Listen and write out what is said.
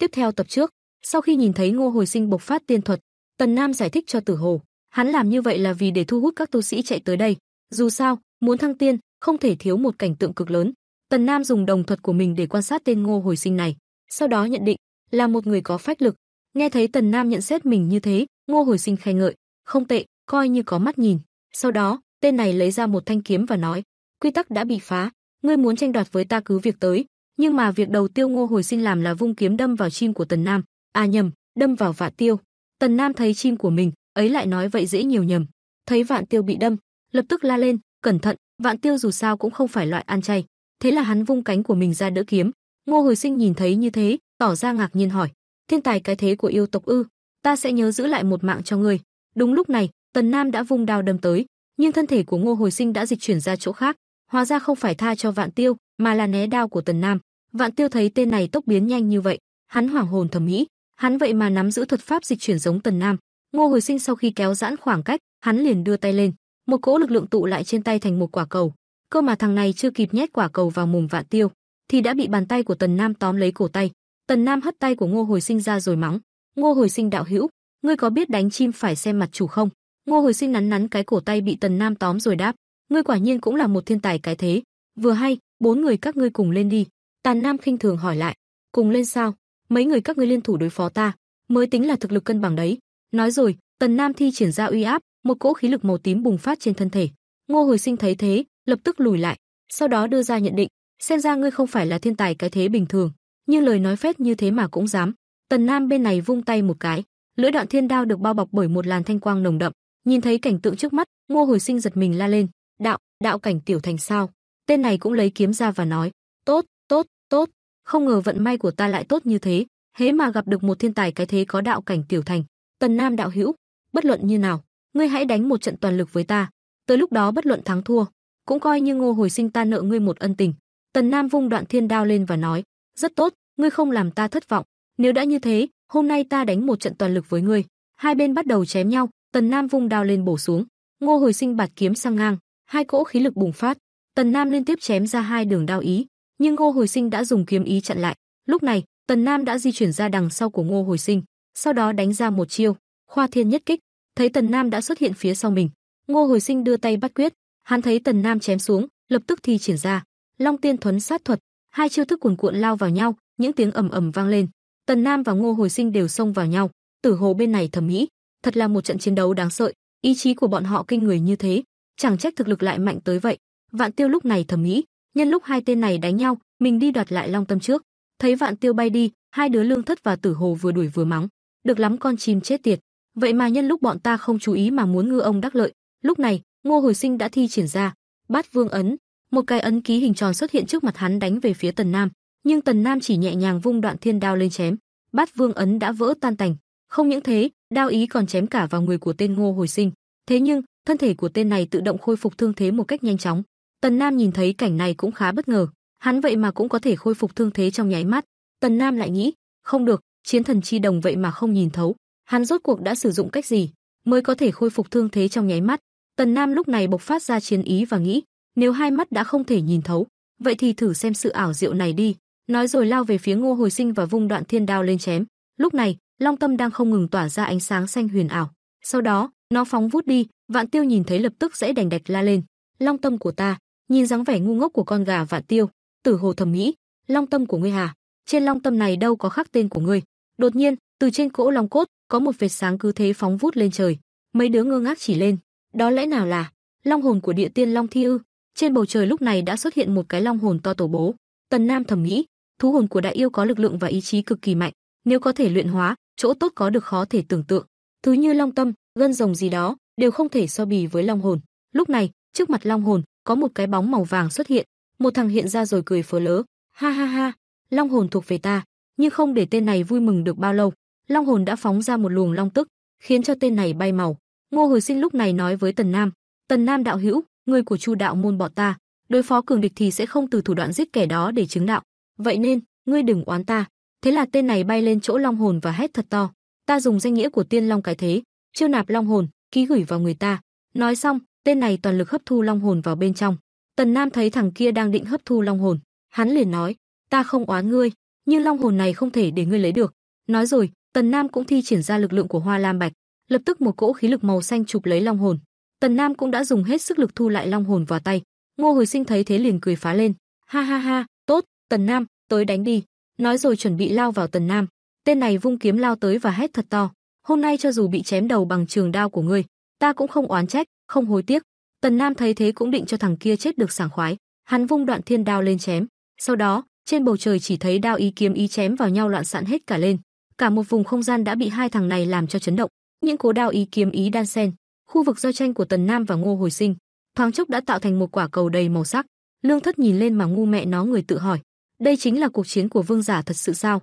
Tiếp theo tập trước, sau khi nhìn thấy Ngô Hồi Sinh bộc phát tiên thuật, Tần Nam giải thích cho Tử Hồ, hắn làm như vậy là vì để thu hút các tu sĩ chạy tới đây. Dù sao, muốn thăng tiên, không thể thiếu một cảnh tượng cực lớn. Tần Nam dùng đồng thuật của mình để quan sát tên Ngô Hồi Sinh này, sau đó nhận định là một người có phách lực. Nghe thấy Tần Nam nhận xét mình như thế, Ngô Hồi Sinh khen ngợi, không tệ, coi như có mắt nhìn. Sau đó, tên này lấy ra một thanh kiếm và nói, quy tắc đã bị phá, ngươi muốn tranh đoạt với ta cứ việc tới, nhưng mà việc đầu tiêu Ngô Hồi Sinh làm là vung kiếm đâm vào chim của Tần Nam, à nhầm, đâm vào Vạn Tiêu. Tần Nam thấy chim của mình, ấy lại nói vậy dễ nhiều nhầm. Thấy Vạn Tiêu bị đâm, lập tức la lên, cẩn thận, Vạn Tiêu dù sao cũng không phải loại ăn chay. Thế là hắn vung cánh của mình ra đỡ kiếm. Ngô Hồi Sinh nhìn thấy như thế, tỏ ra ngạc nhiên hỏi: "Thiên tài cái thế của yêu tộc ư? Ta sẽ nhớ giữ lại một mạng cho ngươi." Đúng lúc này, Tần Nam đã vung đao đâm tới, nhưng thân thể của Ngô Hồi Sinh đã dịch chuyển ra chỗ khác, Hóa ra không phải tha cho Vạn Tiêu, mà là né đao của Tần Nam. Vạn Tiêu thấy tên này tốc biến nhanh như vậy, hắn hoảng hồn thầm nghĩ, hắn vậy mà nắm giữ thuật pháp dịch chuyển giống Tần Nam. Ngô Hồi Sinh sau khi kéo giãn khoảng cách, hắn liền đưa tay lên, một cỗ lực lượng tụ lại trên tay thành một quả cầu. Cơ mà thằng này chưa kịp nhét quả cầu vào mồm Vạn Tiêu, thì đã bị bàn tay của Tần Nam tóm lấy cổ tay. Tần Nam hất tay của Ngô Hồi Sinh ra rồi mắng, "Ngô Hồi Sinh đạo hữu, ngươi có biết đánh chim phải xem mặt chủ không?" Ngô Hồi Sinh nắn nắn cái cổ tay bị Tần Nam tóm rồi đáp, ngươi quả nhiên cũng là một thiên tài cái thế. Vừa hay, bốn người các ngươi cùng lên đi." Tàn Nam khinh thường hỏi lại, "Cùng lên sao? Mấy người các ngươi liên thủ đối phó ta, mới tính là thực lực cân bằng đấy." Nói rồi, Tần Nam thi triển ra uy áp, một cỗ khí lực màu tím bùng phát trên thân thể. Ngô Hồi Sinh thấy thế, lập tức lùi lại, sau đó đưa ra nhận định, xem ra ngươi không phải là thiên tài cái thế bình thường, nhưng lời nói phét như thế mà cũng dám. Tần Nam bên này vung tay một cái, lưỡi đoạn thiên đao được bao bọc bởi một làn thanh quang nồng đậm, nhìn thấy cảnh tượng trước mắt, Ngô Hồi Sinh giật mình la lên, đạo, đạo cảnh tiểu thành sao? Tên này cũng lấy kiếm ra và nói, tốt, tốt, tốt, không ngờ vận may của ta lại tốt như thế, hễ mà gặp được một thiên tài cái thế có đạo cảnh tiểu thành. Tần Nam đạo hữu, bất luận như nào, ngươi hãy đánh một trận toàn lực với ta, tới lúc đó bất luận thắng thua, cũng coi như Ngô Hồi Sinh ta nợ ngươi một ân tình. Tần Nam vung đoạn thiên đao lên và nói, rất tốt, ngươi không làm ta thất vọng, nếu đã như thế, hôm nay ta đánh một trận toàn lực với ngươi. Hai bên bắt đầu chém nhau, Tần Nam vung đao lên bổ xuống, Ngô Hồi Sinh bạt kiếm sang ngang, hai cỗ khí lực bùng phát, Tần Nam liên tiếp chém ra hai đường đao ý, nhưng Ngô Hồi Sinh đã dùng kiếm ý chặn lại. Lúc này, Tần Nam đã di chuyển ra đằng sau của Ngô Hồi Sinh, sau đó đánh ra một chiêu, Khoa Thiên nhất kích. Thấy Tần Nam đã xuất hiện phía sau mình, Ngô Hồi Sinh đưa tay bắt quyết, hắn thấy Tần Nam chém xuống, lập tức thi triển ra Long Tiên Thuấn sát thuật, hai chiêu thức cuồn cuộn lao vào nhau, những tiếng ầm ầm vang lên. Tần Nam và Ngô Hồi Sinh đều xông vào nhau, Tử Hồ bên này thầm nghĩ, thật là một trận chiến đấu đáng sợ, ý chí của bọn họ kinh người như thế, chẳng trách thực lực lại mạnh tới vậy. Vạn Tiêu lúc này thầm nghĩ, nhân lúc hai tên này đánh nhau, mình đi đoạt lại Long Tâm trước. Thấy Vạn Tiêu bay đi, hai đứa Lương Thất và Tử Hồ vừa đuổi vừa mắng, được lắm con chim chết tiệt. Vậy mà nhân lúc bọn ta không chú ý mà muốn ngư ông đắc lợi, lúc này, Ngô Hồi Sinh đã thi triển ra, Bát Vương ấn, một cái ấn ký hình tròn xuất hiện trước mặt hắn đánh về phía Tần Nam, nhưng Tần Nam chỉ nhẹ nhàng vung đoạn thiên đao lên chém, Bát Vương ấn đã vỡ tan tành. Không những thế, đao ý còn chém cả vào người của tên Ngô Hồi Sinh. Thế nhưng, thân thể của tên này tự động khôi phục thương thế một cách nhanh chóng. Tần Nam nhìn thấy cảnh này cũng khá bất ngờ, hắn vậy mà cũng có thể khôi phục thương thế trong nháy mắt. Tần Nam lại nghĩ, không được, chiến thần chi đồng vậy mà không nhìn thấu, hắn rốt cuộc đã sử dụng cách gì mới có thể khôi phục thương thế trong nháy mắt. Tần Nam lúc này bộc phát ra chiến ý và nghĩ, nếu hai mắt đã không thể nhìn thấu, vậy thì thử xem sự ảo diệu này đi. Nói rồi lao về phía Ngô Hồi Sinh và vung đoạn thiên đao lên chém. Lúc này, Long Tâm đang không ngừng tỏa ra ánh sáng xanh huyền ảo. Sau đó, nó phóng vút đi, Vạn Tiêu nhìn thấy lập tức sẽ đành đạch la lên, "Long tâm của ta!" Nhìn dáng vẻ ngu ngốc của con gà Vạn Tiêu, Tử Hồ thầm nghĩ, "Long tâm của ngươi hà? Trên long tâm này đâu có khắc tên của ngươi?" Đột nhiên, từ trên cỗ long cốt, có một vệt sáng cứ thế phóng vút lên trời. Mấy đứa ngơ ngác chỉ lên, đó lẽ nào là long hồn của địa tiên Long Thi ư? Trên bầu trời lúc này đã xuất hiện một cái long hồn to tổ bố. Tần Nam thầm nghĩ, thú hồn của đại yêu có lực lượng và ý chí cực kỳ mạnh, nếu có thể luyện hóa, chỗ tốt có được khó thể tưởng tượng. Thứ như long tâm, gân rồng gì đó, đều không thể so bì với long hồn. Lúc này, trước mặt long hồn có một cái bóng màu vàng xuất hiện, một thằng hiện ra rồi cười phớ lớ, ha ha ha, long hồn thuộc về ta, nhưng không để tên này vui mừng được bao lâu, long hồn đã phóng ra một luồng long tức, khiến cho tên này bay màu. Ngô Hồi Sinh lúc này nói với Tần Nam, "Tần Nam đạo hữu, người của Chu đạo môn bọn ta, đối phó cường địch thì sẽ không từ thủ đoạn giết kẻ đó để chứng đạo, vậy nên, ngươi đừng oán ta." Thế là tên này bay lên chỗ long hồn và hét thật to, "Ta dùng danh nghĩa của Tiên Long cái thế, chiêu nạp long hồn, ký gửi vào người ta. Nói xong, tên này toàn lực hấp thu long hồn vào bên trong. Tần Nam thấy thằng kia đang định hấp thu long hồn, hắn liền nói, ta không oán ngươi, nhưng long hồn này không thể để ngươi lấy được. Nói rồi, Tần Nam cũng thi triển ra lực lượng của Hoa Lam Bạch, lập tức một cỗ khí lực màu xanh chụp lấy long hồn. Tần Nam cũng đã dùng hết sức lực thu lại long hồn vào tay. Ngô Hồi Sinh thấy thế liền cười phá lên, ha ha ha, tốt, Tần Nam, tới đánh đi. Nói rồi chuẩn bị lao vào Tần Nam, tên này vung kiếm lao tới và hét thật to, hôm nay cho dù bị chém đầu bằng trường đao của ngươi, ta cũng không oán trách, không hối tiếc. Tần Nam thấy thế cũng định cho thằng kia chết được sảng khoái, hắn vung đoạn thiên đao lên chém, sau đó, trên bầu trời chỉ thấy đao ý kiếm ý chém vào nhau loạn xạn hết cả lên, cả một vùng không gian đã bị hai thằng này làm cho chấn động, những cố đao ý kiếm ý đan xen, khu vực giao tranh của Tần Nam và Ngô Hồi Sinh, thoáng chốc đã tạo thành một quả cầu đầy màu sắc. Lương Thất nhìn lên mà ngu mẹ nó người tự hỏi, đây chính là cuộc chiến của vương giả thật sự sao?